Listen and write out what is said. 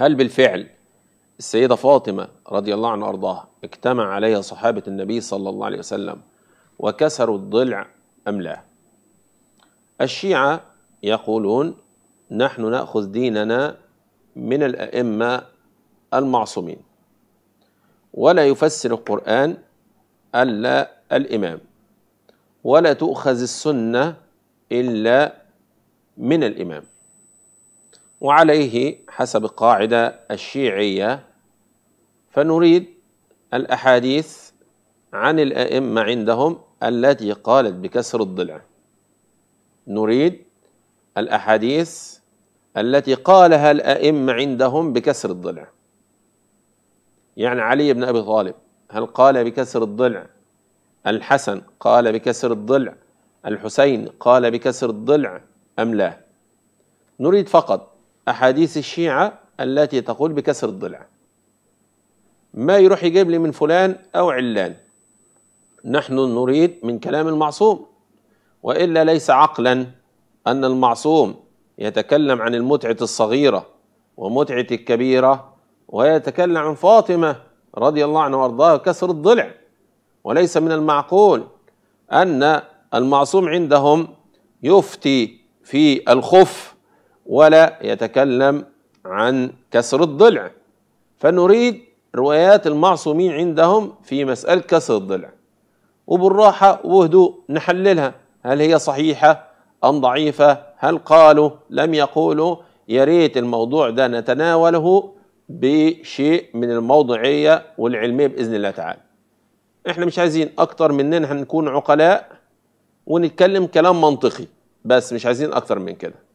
هل بالفعل السيدة فاطمة رضي الله عنها وأرضاها اجتمع عليها صحابة النبي صلى الله عليه وسلم وكسروا الضلع أم لا الشيعة يقولون نحن نأخذ ديننا من الأئمة المعصومين ولا يفسر القرآن الا الامام ولا تؤخذ السنه الا من الامام وعليه حسب القاعدة الشيعية فنريد الأحاديث عن الأئمة عندهم التي قالت بكسر الضلع نريد الأحاديث التي قالها الأئمة عندهم بكسر الضلع يعني علي بن أبي طالب هل قال بكسر الضلع الحسن قال بكسر الضلع الحسين قال بكسر الضلع أم لا نريد فقط أحاديث الشيعة التي تقول بكسر الضلع ما يروح يجيب لي من فلان أو علان نحن نريد من كلام المعصوم وإلا ليس عقلا أن المعصوم يتكلم عن المتعة الصغيرة ومتعة الكبيرة ويتكلم عن فاطمة رضي الله عنها وأرضاها كسر الضلع وليس من المعقول أن المعصوم عندهم يفتي في الخف ولا يتكلم عن كسر الضلع فنريد روايات المعصومين عندهم في مسألة كسر الضلع وبالراحة وهدوء نحللها هل هي صحيحة أم ضعيفة هل قالوا لم يقولوا يا ريت الموضوع ده نتناوله بشيء من الموضوعية والعلمية بإذن الله تعالى احنا مش عايزين أكتر مننا هنكون عقلاء ونتكلم كلام منطقي بس مش عايزين أكتر من كده